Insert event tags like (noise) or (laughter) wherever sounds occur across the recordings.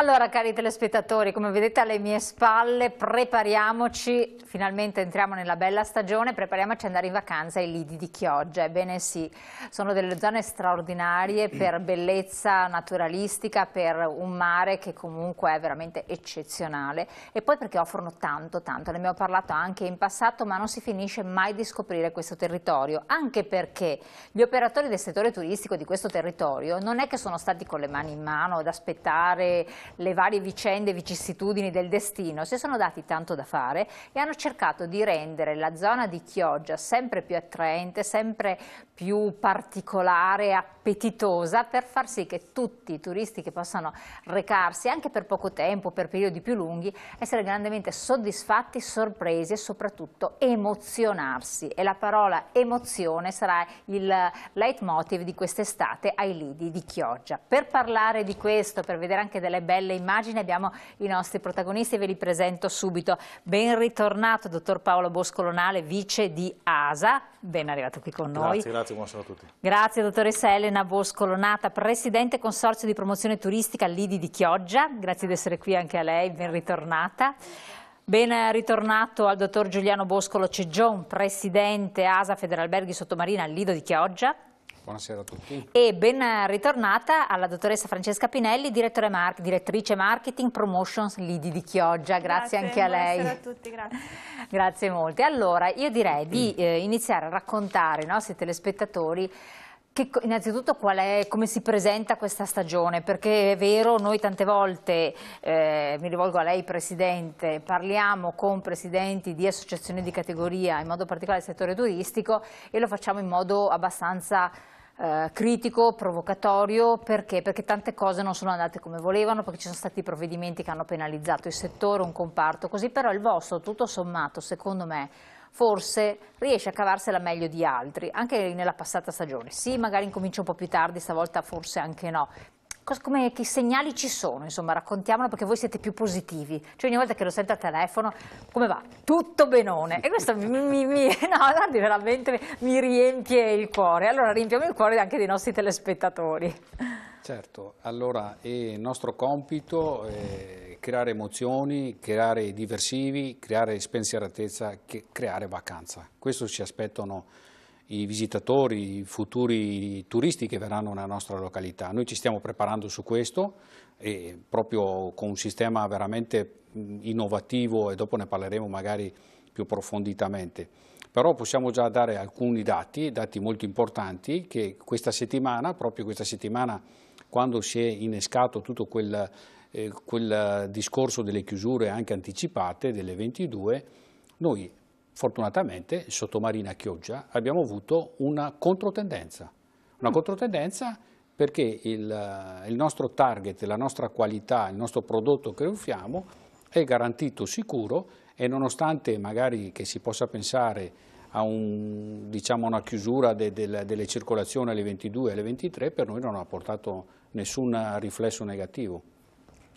Allora cari telespettatori, come vedete alle mie spalle, prepariamoci, finalmente entriamo nella bella stagione, prepariamoci ad andare in vacanza ai lidi di Chioggia. Ebbene sì, sono delle zone straordinarie (clears throat) per bellezza naturalistica, per un mare che comunque è veramente eccezionale e poi perché offrono tanto tanto, ne abbiamo parlato anche in passato ma non si finisce mai di scoprire questo territorio, anche perché gli operatori del settore turistico di questo territorio non è che sono stati con le mani in mano ad aspettare le varie vicende e vicissitudini del destino si sono dati tanto da fare e hanno cercato di rendere la zona di Chioggia sempre più attraente, sempre più particolare, appetitosa, per far sì che tutti i turisti che possano recarsi anche per poco tempo, per periodi più lunghi, essere grandemente soddisfatti, sorpresi e soprattutto emozionarsi. E la parola emozione sarà il leitmotiv di quest'estate ai Lidi di Chioggia. Per parlare di questo, per vedere anche delle belle immagini, abbiamo i nostri protagonisti e ve li presento subito. Ben ritornato, dottor Paolo Boscolonale, vice di ASA ben arrivato qui con grazie, noi. Grazie, buonasera a tutti. Grazie dottoressa Elena Boscolonata, Presidente Consorzio di Promozione Turistica Lidi di Chioggia, grazie di essere qui anche a lei, ben ritornata. Ben ritornato al dottor Giuliano Boscolo Ceggion, presidente ASA Federalberghi Sottomarina al Lido di Chioggia. Buonasera a tutti. E ben ritornata alla dottoressa Francesca Pinelli, mar direttrice marketing promotions Lidi di Chioggia. Grazie, grazie anche a lei. Buonasera a tutti, grazie. (laughs) grazie molte. Allora, io direi di eh, iniziare a raccontare ai nostri telespettatori che, innanzitutto è, come si presenta questa stagione? Perché è vero, noi tante volte, eh, mi rivolgo a lei Presidente, parliamo con presidenti di associazioni di categoria, in modo particolare del settore turistico, e lo facciamo in modo abbastanza eh, critico, provocatorio, perché? perché tante cose non sono andate come volevano, perché ci sono stati provvedimenti che hanno penalizzato il settore, un comparto, così però il vostro tutto sommato secondo me forse riesce a cavarsela meglio di altri, anche nella passata stagione. Sì, magari incomincia un po' più tardi, stavolta forse anche no. Come, che segnali ci sono? Insomma, raccontiamolo perché voi siete più positivi. Cioè, ogni volta che lo sento al telefono, come va? Tutto benone. E questo mi, mi, mi (laughs) no, guardi, veramente mi riempie il cuore. Allora, riempiamo il cuore anche dei nostri telespettatori. Certo, allora, il nostro compito... È eh, creare emozioni, creare diversivi, creare spensieratezza, creare vacanza. Questo ci aspettano i visitatori, i futuri turisti che verranno nella nostra località. Noi ci stiamo preparando su questo, proprio con un sistema veramente innovativo e dopo ne parleremo magari più approfonditamente. Però possiamo già dare alcuni dati, dati molto importanti, che questa settimana, proprio questa settimana, quando si è innescato tutto quel eh, quel discorso delle chiusure anche anticipate delle 22, noi fortunatamente sottomarina Chioggia abbiamo avuto una controtendenza, una mm. controtendenza perché il, il, nostro target, la nostra qualità, il nostro prodotto che offriamo è garantito sicuro e nonostante magari che si possa pensare a un, diciamo una chiusura de, de, delle circolazioni alle 22 e alle 23, per noi non ha portato nessun riflesso negativo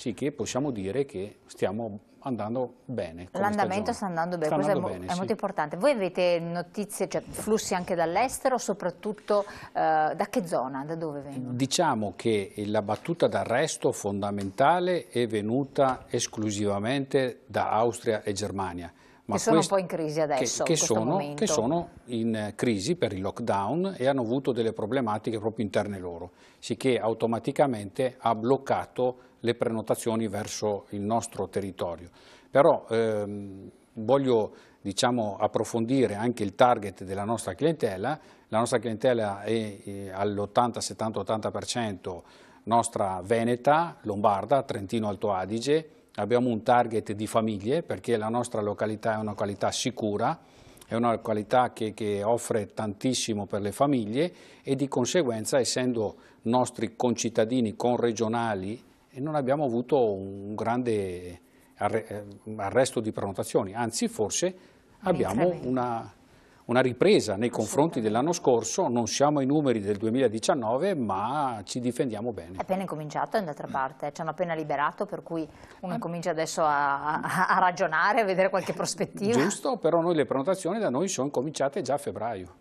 sì che possiamo dire che stiamo andando bene. L'andamento sta andando bene, sta andando è, bene, è sì. molto importante. Voi avete notizie, cioè flussi anche dall'estero, soprattutto eh, da che zona, da dove vengono? Diciamo che la battuta d'arresto fondamentale è venuta esclusivamente da Austria e Germania ma che sono un po' in crisi adesso, che, che, sono, che, sono, in eh, crisi per il lockdown e hanno avuto delle problematiche proprio interne loro, sicché automaticamente ha bloccato le prenotazioni verso il nostro territorio. Però ehm, voglio diciamo, approfondire anche il target della nostra clientela, la nostra clientela è, è all'80, 70, 80% nostra veneta, lombarda, Trentino Alto Adige, abbiamo un target di famiglie perché la nostra località è una località sicura, è una località che, che, offre tantissimo per le famiglie e di conseguenza essendo nostri concittadini conregionali eh, non abbiamo avuto un grande eh, arresto di prenotazioni, anzi forse abbiamo una una ripresa nei confronti dell'anno scorso, non siamo ai numeri del 2019 ma ci difendiamo bene. È appena incominciato in d'altra mm. parte, ci hanno appena liberato per cui uno eh. comincia adesso a, a ragionare, a vedere qualche prospettiva. Giusto, però noi le prenotazioni da noi sono cominciate già a febbraio.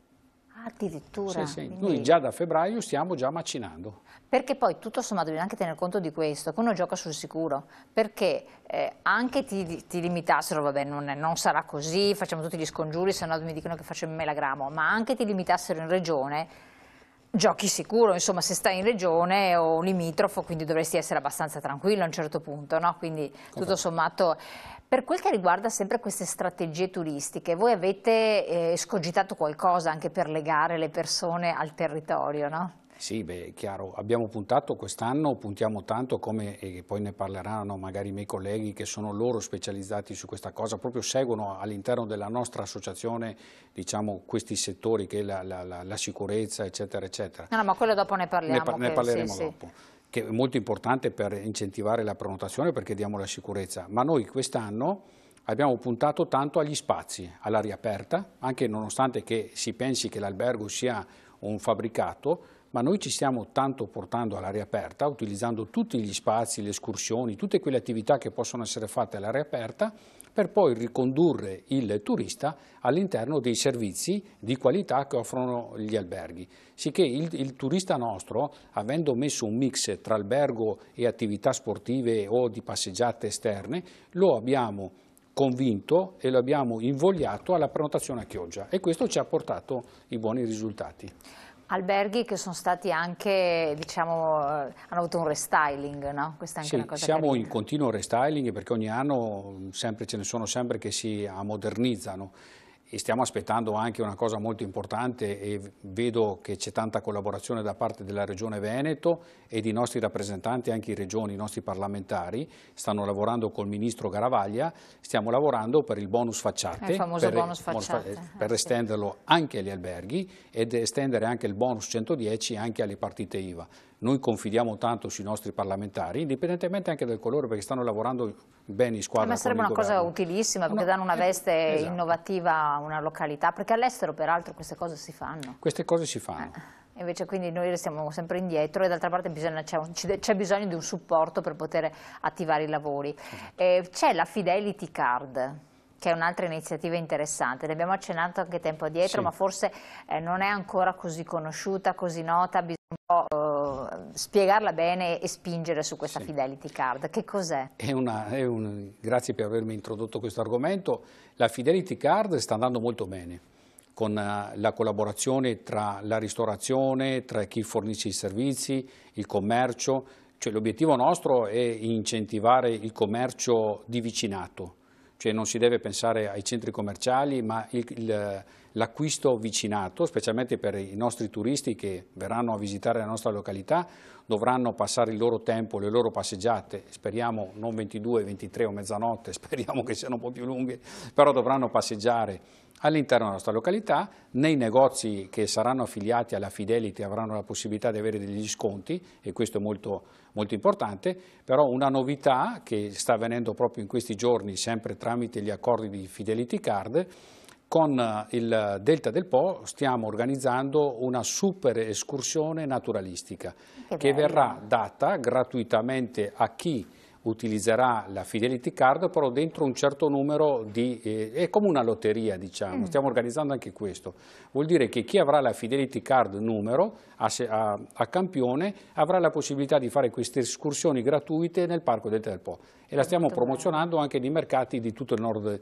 Addirittura. Sì, sì. Quindi... Noi già da febbraio stiamo già macinando. Perché poi tutto sommato bisogna anche tener conto di questo, che uno gioca sul sicuro, perché eh, anche ti, ti, limitassero, vabbè non, è, non, sarà così, facciamo tutti gli scongiuri, se no mi dicono che faccio il melagramo, ma anche ti limitassero in regione, giochi sicuro, insomma se stai in regione o limitrofo, quindi dovresti essere abbastanza tranquillo a un certo punto, no? quindi tutto sommato per quel che riguarda sempre queste strategie turistiche, voi avete eh, qualcosa anche per legare le persone al territorio, no? Sì, beh, è chiaro, abbiamo puntato quest'anno, puntiamo tanto come e poi ne parleranno magari i miei colleghi che sono loro specializzati su questa cosa, proprio seguono all'interno della nostra associazione diciamo, questi settori che è la, la, la, la sicurezza eccetera eccetera. No, no, ma quello dopo ne parliamo. Ne, par ne parleremo sì, dopo. Sì che è molto importante per incentivare la prenotazione perché diamo la sicurezza, ma noi quest'anno abbiamo puntato tanto agli spazi, all'aria aperta, anche nonostante che si pensi che l'albergo sia un fabbricato, ma noi ci stiamo tanto portando all'aria aperta, utilizzando tutti gli spazi, le escursioni, tutte quelle attività che possono essere fatte all'aria aperta, per poi ricondurre il turista all'interno dei servizi di qualità che offrono gli alberghi. Sicché il, il, turista nostro, avendo messo un mix tra albergo e attività sportive o di passeggiate esterne, lo abbiamo convinto e lo abbiamo invogliato alla prenotazione a Chioggia e questo ci ha portato i buoni risultati. Alberghi che sono stati anche, diciamo, eh, hanno avuto un restyling, no? Questa è anche sì, una cosa siamo carina. in continuo restyling perché ogni anno sempre, ce ne sono sempre che si ammodernizzano e stiamo aspettando anche una cosa molto importante e vedo che c'è tanta collaborazione da parte della Regione Veneto e dei nostri rappresentanti, anche i regioni, i nostri parlamentari, stanno lavorando col Ministro Garavaglia, stiamo lavorando per il bonus facciate, il per, bonus facciate. Eh, ah, per, estenderlo anche agli alberghi ed estendere anche il bonus 110 anche alle partite IVA. Noi confidiamo tanto sui nostri parlamentari, indipendentemente anche dal colore, perché stanno lavorando bene in squadra. Ma sarebbe una cosa utilissima, perché no, danno una eh, veste esatto. innovativa a una località, perché all'estero peraltro queste cose si fanno. Queste cose si fanno. Eh, eh invece quindi noi restiamo sempre indietro e d'altra parte c'è, bisogno di un supporto per poter attivare i lavori. Esatto. Eh, c'è la Fidelity Card che è un'altra iniziativa interessante, ne abbiamo accennato anche tempo addietro, sì. ma forse eh, non è ancora così conosciuta, così nota spiegarla bene e spingere su questa sì. Fidelity Card. Che cos'è? Un, grazie per avermi introdotto questo argomento. La Fidelity Card sta andando molto bene con eh, la collaborazione tra la ristorazione, tra chi fornisce i servizi, il commercio. Cioè, l'obiettivo nostro è incentivare il commercio di vicinato, cioè non si deve pensare ai centri commerciali, ma l'acquisto vicinato, specialmente per i nostri turisti che verranno a visitare la nostra località, dovranno passare il loro tempo, le loro passeggiate, speriamo non 22, 23 o mezzanotte, (laughs) speriamo che siano un po' più lunghe, però dovranno passeggiare all'interno della nostra località, nei negozi che saranno affiliati alla Fidelity avranno la possibilità di avere degli sconti e questo è molto, molto importante, però una novità che sta avvenendo proprio in questi giorni sempre tramite gli accordi di Fidelity Card con eh, il Delta del Po stiamo organizzando una super escursione naturalistica che, che verrà data gratuitamente a chi utilizzerà la Fidelity Card però dentro un certo numero di... Eh, è come una lotteria diciamo, mm. stiamo organizzando anche questo. Vuol dire che chi avrà la Fidelity Card numero a, a, a Campione avrà la possibilità di fare queste escursioni gratuite nel Parco del Telpo e la stiamo Molto promozionando bello. anche nei mercati di tutto il nord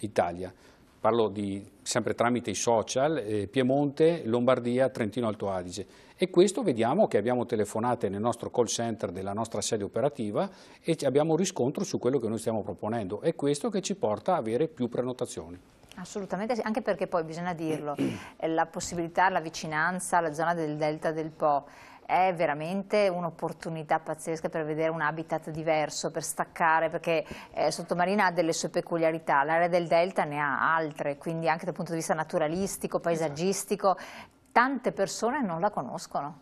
Italia. Parlo di, sempre tramite i social, eh, Piemonte, Lombardia, Trentino Alto Adige e questo vediamo che abbiamo telefonate nel nostro call center della nostra sede operativa e abbiamo riscontro su quello che noi stiamo proponendo. È questo che ci porta a avere più prenotazioni. Assolutamente, anche perché poi bisogna dirlo, eh, la possibilità, la vicinanza alla zona del delta del Po è veramente un'opportunità pazzesca per vedere un habitat diverso, per staccare, perché eh, Sottomarina ha delle sue peculiarità, l'area del delta ne ha altre, quindi anche dal punto di vista naturalistico, paesaggistico, esatto tante persone non la conoscono.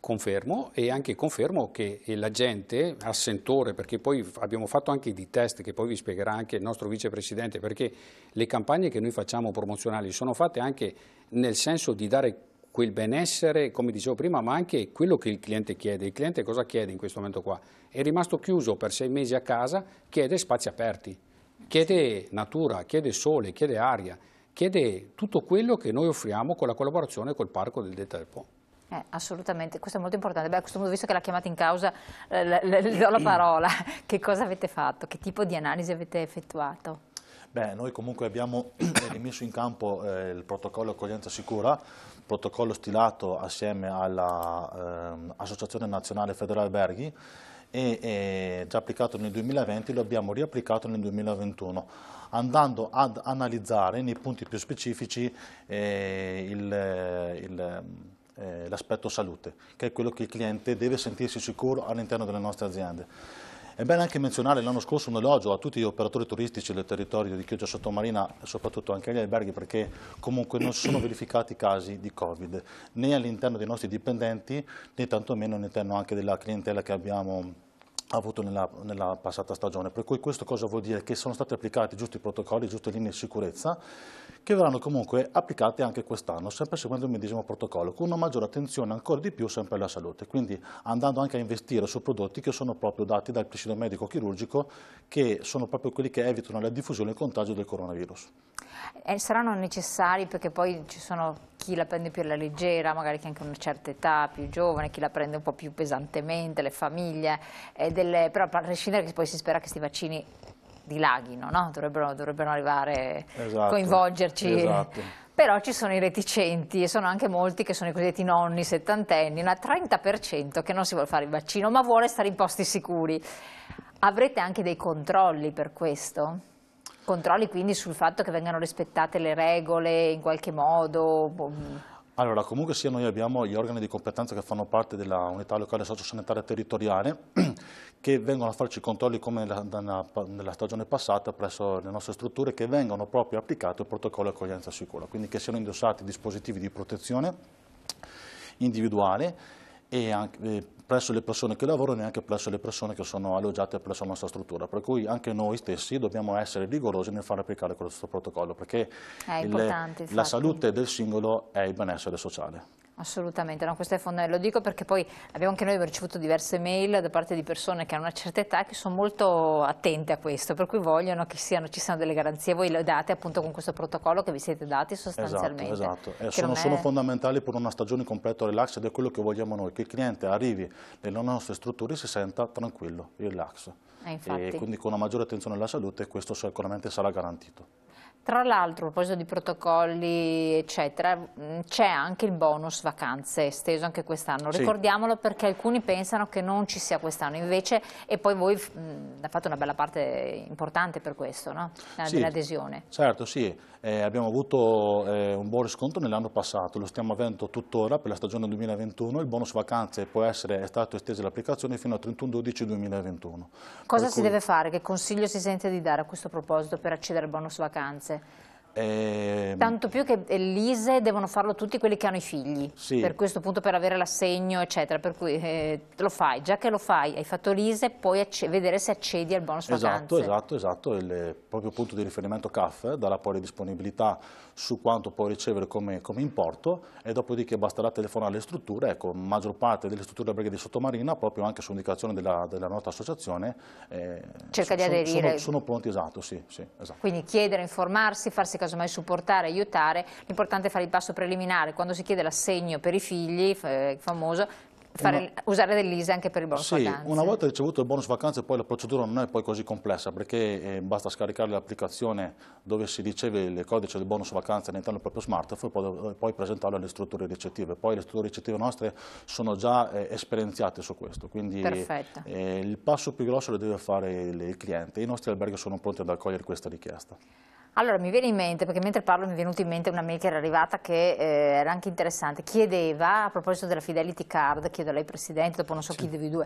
Confermo e anche confermo che la gente a sentore, perché poi abbiamo fatto anche dei test che poi vi spiegherà anche il nostro vicepresidente, perché le campagne che noi facciamo promozionali sono fatte anche nel senso di dare quel benessere, come dicevo prima, ma anche quello che il cliente chiede. Il cliente cosa chiede in questo momento qua? È rimasto chiuso per sei mesi a casa, chiede spazi aperti, chiede natura, chiede sole, chiede aria chiede tutto quello che noi offriamo con la collaborazione col Parco del Delta del Po. Eh, assolutamente, questo è molto importante. Beh, a questo punto, visto che l'ha chiamata in causa, eh, le do la parola. (clears throat) Che cosa avete fatto? Che tipo di analisi avete effettuato? Beh, noi comunque abbiamo (clears throat) rimesso in campo eh, il protocollo accoglienza sicura, protocollo stilato assieme all'Associazione ehm, eh, Nazionale Federale Alberghi e, e eh, già applicato nel 2020 lo abbiamo riapplicato nel 2021 andando ad analizzare nei punti più specifici eh, il, eh, il eh, l'aspetto salute, che è quello che il cliente deve sentirsi sicuro all'interno delle nostre aziende. È bene anche menzionare l'anno scorso un elogio a tutti gli operatori turistici del territorio di Chioggia Sottomarina e soprattutto anche agli alberghi perché comunque non sono verificati casi di Covid né all'interno dei nostri dipendenti né tantomeno all'interno anche della clientela che abbiamo avuto nella, nella, passata stagione. Per cui questo cosa vuol dire? Che sono stati applicati giusti protocolli, giuste linee di sicurezza, che verranno comunque applicate anche quest'anno, sempre seguendo il medesimo protocollo, con una maggiore attenzione ancora di più sempre alla salute, quindi andando anche a investire su prodotti che sono proprio dati dal presidio medico chirurgico, che sono proprio quelli che evitano la diffusione e il contagio del coronavirus. E eh, saranno necessari perché poi ci sono chi la prende più alla leggera, magari che anche una certa età, più giovane, chi la prende un po' più pesantemente, le famiglie, delle, però a prescindere che poi si spera che questi vaccini dilaghino, no? dovrebbero, dovrebbero, arrivare, esatto, coinvolgerci. Esatto però ci sono i reticenti e sono anche molti che sono i cosiddetti nonni, settantenni, una 30% che non si vuole fare il vaccino ma vuole stare in posti sicuri. Avrete anche dei controlli per questo? Controlli quindi sul fatto che vengano rispettate le regole in qualche modo? Boh, mm. Allora, comunque sia noi abbiamo gli organi di competenza che fanno parte della unità locale sociosanitaria territoriale (clears throat) che vengono a farci controlli come nella, nella, stagione passata presso le nostre strutture che vengono proprio applicati il protocollo accoglienza sicura, quindi che siano indossati dispositivi di protezione individuale e anche, eh, presso le persone che lavorano e anche presso le persone che sono alloggiate presso la nostra struttura. Per cui anche noi stessi dobbiamo essere rigorosi nel far applicare questo protocollo, perché il, la salute del singolo è il benessere sociale. Assolutamente, no, questo è fondamentale, lo dico perché poi abbiamo anche noi ricevuto diverse mail da parte di persone che hanno una certa età e che sono molto attente a questo, per cui vogliono che siano, ci siano delle garanzie, voi le date appunto con questo protocollo che vi siete dati sostanzialmente. Esatto, esatto. Sono, è... sono, fondamentali per una stagione completa relax ed è quello che vogliamo noi, che il cliente arrivi nelle nostre strutture e si senta tranquillo, relax. Eh, e quindi con una maggiore attenzione alla salute questo sicuramente sarà garantito. Tra l'altro, a proposito di protocolli, eccetera, mm, c'è anche il bonus vacanze esteso anche quest'anno. Sì. Ricordiamolo perché alcuni pensano che non ci sia quest'anno, invece, e poi voi mh, mm, fate una bella parte importante per questo, no? Eh, sì, Certo, sì. Eh, abbiamo avuto eh, un buon riscontro nell'anno passato, lo stiamo avendo tuttora per la stagione 2021. Il bonus vacanze può essere, è stato esteso all'applicazione fino al 31-12-2021. Cosa per si cui... deve fare? Che consiglio si sente di dare a questo proposito per accedere al bonus vacanze? Eh, Tanto più che l'ISE devono farlo tutti quelli che hanno i figli, sì. per questo punto per avere l'assegno eccetera, per cui eh, lo fai, già che lo fai, hai fatto l'ISE, puoi vedere se accedi al bonus esatto, vacanze. Esatto, esatto, il proprio punto di riferimento CAF dalla poi disponibilità su quanto può ricevere come, come importo e dopodiché basterà telefonare alle strutture, ecco, maggior parte delle strutture della Brigata di Sottomarina, proprio anche su indicazione della, della nostra associazione, eh, cerca di aderire. Sono, sono pronti, esatto, sì, sì, esatto. Quindi chiedere, informarsi, farsi casomai supportare, aiutare, l'importante è fare il passo preliminare, quando si chiede l'assegno per i figli, famoso, Fare, una, usare dell'ISE anche per il bonus sì, vacanze. Sì, una volta ricevuto il bonus vacanze poi la procedura non è poi così complessa perché eh, basta scaricare l'applicazione dove si riceve il codice del bonus vacanze all'interno del proprio smartphone e poi, eh, poi presentarlo alle strutture ricettive. Poi le strutture ricettive nostre sono già eh, esperienziate su questo, quindi eh, il passo più grosso lo deve fare il, il cliente. I nostri alberghi sono pronti ad accogliere questa richiesta. Allora mi viene in mente, perché mentre parlo mi è venuta in mente una mail che era arrivata che eh, era anche interessante, chiedeva a proposito della Fidelity Card, chiedo a lei Presidente, dopo non so sì. chi dei due,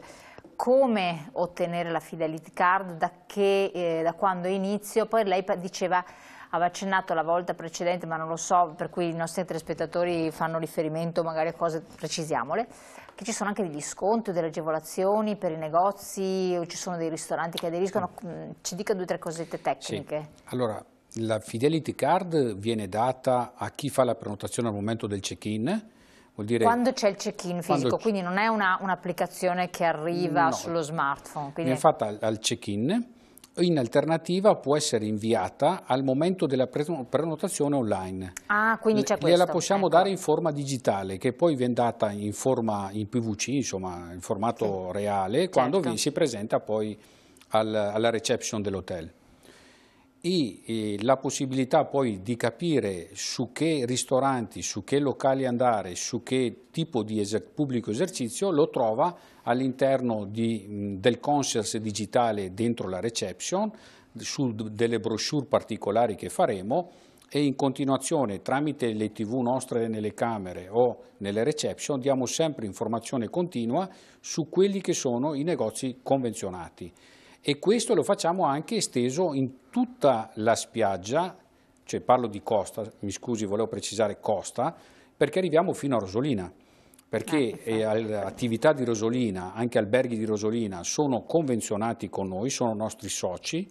come ottenere la Fidelity Card, da, che, eh, da quando inizio, poi lei diceva aveva accennato la volta precedente, ma non lo so, per cui i nostri telespettatori fanno riferimento magari a cose, precisiamole, che ci sono anche degli sconti o delle agevolazioni per i negozi o ci sono dei ristoranti che aderiscono, mm, ci dica due o tre cosette tecniche. Sì. Allora, la Fidelity Card viene data a chi fa la prenotazione al momento del check-in, Dire, quando c'è il check-in fisico, quindi non è un'applicazione un che arriva no, sullo smartphone. Quindi... Viene fatta al, al check-in, in alternativa può essere inviata al momento della pre prenotazione online. Ah, quindi c'è questo. Gliela possiamo ecco. dare in forma digitale, che poi viene data in forma in PVC, insomma, in formato sì. reale, quando certo. vi, si presenta poi al, alla reception dell'hotel e la possibilità poi di capire su che ristoranti, su che locali andare, su che tipo di eser pubblico esercizio lo trova all'interno del conscience digitale dentro la reception, su delle brochure particolari che faremo e in continuazione tramite le tv nostre nelle camere o nelle reception diamo sempre informazione continua su quelli che sono i negozi convenzionati e questo lo facciamo anche esteso in tutta la spiaggia, cioè parlo di costa, mi scusi, volevo precisare costa, perché arriviamo fino a Rosolina perché ah, eh, attività di Rosolina, anche alberghi di Rosolina, sono convenzionati con noi, sono nostri soci,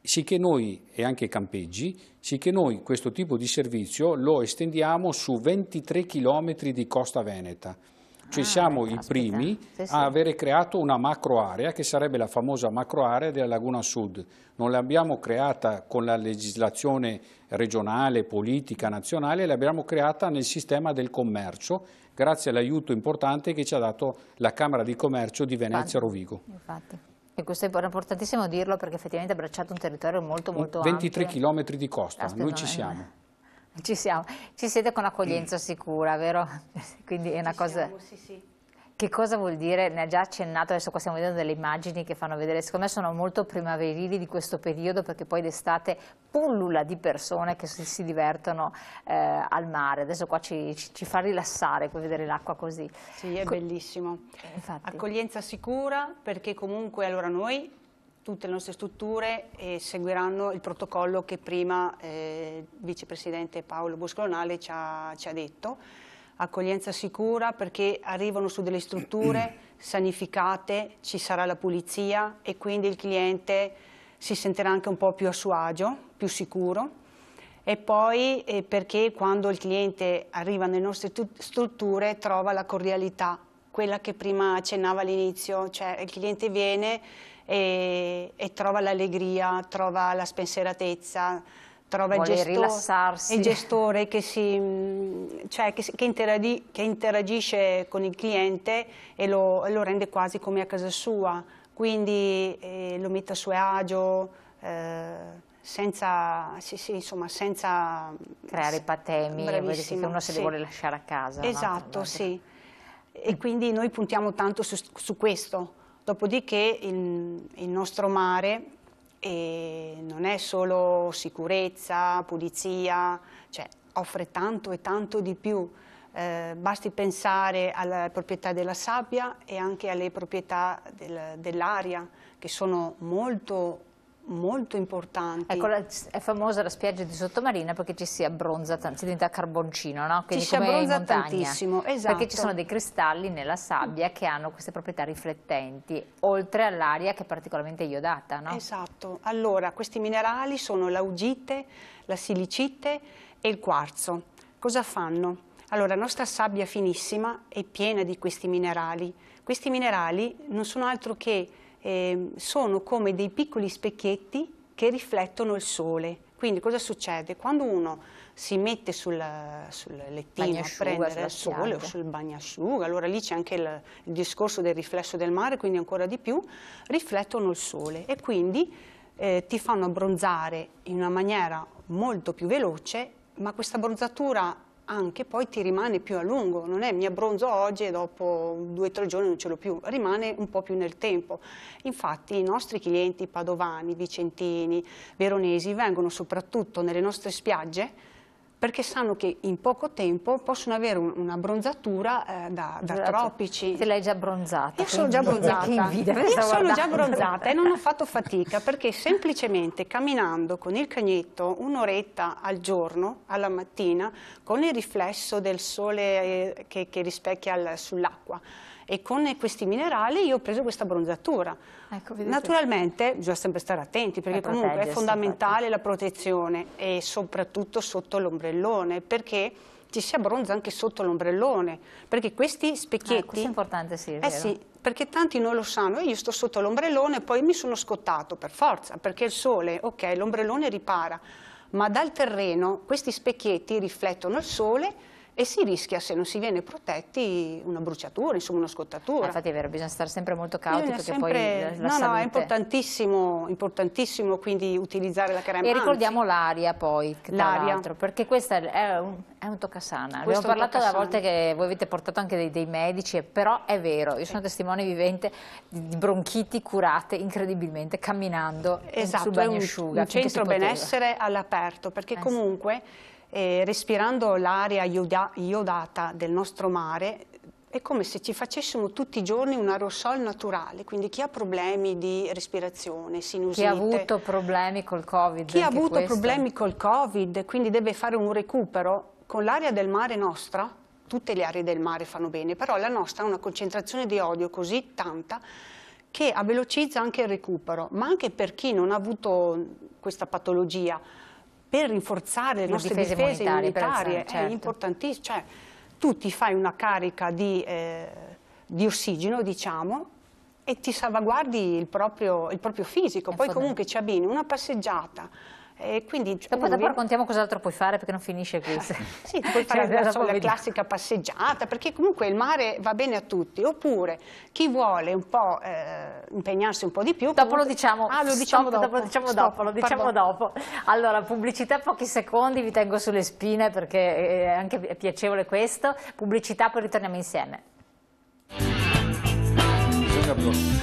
sicché noi, e anche campeggi, sicché noi questo tipo di servizio lo estendiamo su 23 km di costa veneta. Cioè siamo i primi a avere creato una macroarea che sarebbe la famosa macroarea della Laguna Sud. Non l'abbiamo creata con la legislazione regionale, politica, nazionale, l'abbiamo creata nel sistema del commercio grazie all'aiuto importante che ci ha dato la Camera di Commercio di Venezia-Rovigo. E questo è importantissimo dirlo perché effettivamente ha abbracciato un territorio molto molto 23 ampio. 23 km di costa, Aspetta, noi ci eh. siamo. Ci siamo, ci siete con accoglienza mm. sicura, vero? (laughs) Quindi è una ci cosa... Siamo, sì, sì. Che cosa vuol dire? Ne ha già accennato, adesso qua stiamo vedendo delle immagini che fanno vedere, secondo me sono molto primaverili di questo periodo perché poi d'estate pullula di persone che si, si divertono eh, al mare, adesso qua ci, ci, ci fa rilassare puoi vedere l'acqua così. Sì, è Co bellissimo. Eh, infatti. Accoglienza sicura perché comunque allora noi tutte le nostre strutture seguiranno il protocollo che prima eh, il vicepresidente Paolo Bosclonale ci ha, ci ha detto. Accoglienza sicura perché arrivano su delle strutture (clears throat) sanificate, ci sarà la pulizia e quindi il cliente si sentirà anche un po' più a suo agio, più sicuro. E poi eh, perché quando il cliente arriva nelle nostre strutture trova la cordialità, quella che prima accennava all'inizio, cioè il cliente viene e, e trova l'allegria, trova la spensieratezza, trova il gestore, il gestore, che, si, cioè che, che, interagi, che, interagisce con il cliente e lo, lo, rende quasi come a casa sua, quindi eh, lo mette a suo agio, eh, senza, sì, sì, insomma, senza, creare patemi che uno se sì. li vuole lasciare a casa. Esatto, no? sì. E quindi noi puntiamo tanto su, su questo, Dopodiché il, il nostro mare eh, non è solo sicurezza, pulizia, cioè offre tanto e tanto di più. Eh, basti pensare alle proprietà della sabbia e anche alle proprietà del, dell'aria che sono molto molto importanti. Ecco, è famosa la spiaggia di Sottomarina perché ci si abbronza, si diventa carboncino, no? Quindi ci si abbronza tantissimo, esatto. Perché ci esatto. sono dei cristalli nella sabbia che hanno queste proprietà riflettenti, oltre all'aria che è particolarmente iodata, no? Esatto. Allora, questi minerali sono l'augite, la silicite e il quarzo. Cosa fanno? Allora, la nostra sabbia finissima è piena di questi minerali. Questi minerali non sono altro che eh, sono come dei piccoli specchietti che riflettono il sole. Quindi cosa succede? Quando uno si mette sul, sul lettino a prendere il sole o sul bagnasciuga, allora lì c'è anche il, il discorso del riflesso del mare, quindi ancora di più, riflettono il sole e quindi eh, ti fanno abbronzare in una maniera molto più veloce, ma questa abbronzatura anche poi ti rimane più a lungo, non è mi abbronzo oggi e dopo due o tre giorni non ce l'ho più, rimane un po' più nel tempo. Infatti i nostri clienti padovani, vicentini, veronesi vengono soprattutto nelle nostre spiagge perché sanno che in poco tempo possono avere un, una bronzatura eh, da, da esatto. tropici. Se l'hai già bronzata. Io sono già bronzata. Invidia, Io sono guardando. già bronzata e non ho fatto fatica perché semplicemente camminando con il cagnetto un'oretta al giorno, alla mattina, con il riflesso del sole eh, che, che rispecchia sull'acqua, e con questi minerali io ho preso questa bronzatura. Ecco, Naturalmente bisogna sempre stare attenti perché comunque è fondamentale la protezione e soprattutto sotto l'ombrellone perché ci si abbronza anche sotto l'ombrellone perché questi specchietti... Ah, questo è importante, sì, è eh sì, perché tanti non lo sanno, io sto sotto l'ombrellone e poi mi sono scottato per forza perché il sole, ok, l'ombrellone ripara ma dal terreno questi specchietti riflettono il sole e si rischia se non si viene protetti una bruciatura, insomma una scottatura. Ah, infatti è vero, bisogna stare sempre molto cauti perché sempre... poi la, No, salute... no, è importantissimo, importantissimo quindi utilizzare la crema. E ricordiamo l'aria poi, l'aria. perché questa è un, è un toccasana. Questo Abbiamo parlato da volte che voi avete portato anche dei, dei medici, però è vero, io sono sì. testimone vivente di bronchiti curate incredibilmente camminando esatto, sul bagnosciuga. Esatto, un, un centro benessere all'aperto, perché eh, comunque... Sì eh, respirando l'aria ioda iodata del nostro mare è come se ci facessimo tutti i giorni un aerosol naturale, quindi chi ha problemi di respirazione, sinusite... Chi ha avuto problemi col Covid. Chi ha avuto questo. problemi col Covid, quindi deve fare un recupero, con l'aria del mare nostra, tutte le aree del mare fanno bene, però la nostra ha una concentrazione di odio così tanta che velocizza anche il recupero, ma anche per chi non ha avuto questa patologia, per rinforzare le, le nostre difese, difese militari, militari certo. è importantissimo. Cioè, tu ti fai una carica di, eh, di ossigeno, diciamo, e ti salvaguardi il proprio, il proprio fisico. È Poi comunque ci abbini una passeggiata, e quindi, dopo, dopo raccontiamo cos'altro puoi fare perché non finisce qui. Eh, (laughs) sì, puoi fare cioè, la, la classica passeggiata, perché comunque il mare va bene a tutti, oppure chi vuole un po' eh, impegnarsi un po' di più. Dopo comunque... lo diciamo, ah, lo diciamo, diciamo stop, dopo, lo diciamo stop, dopo, lo diciamo dopo. Allora, pubblicità pochi secondi, vi tengo sulle spine perché eh, è anche piacevole questo. Pubblicità, poi ritorniamo insieme. Bisogna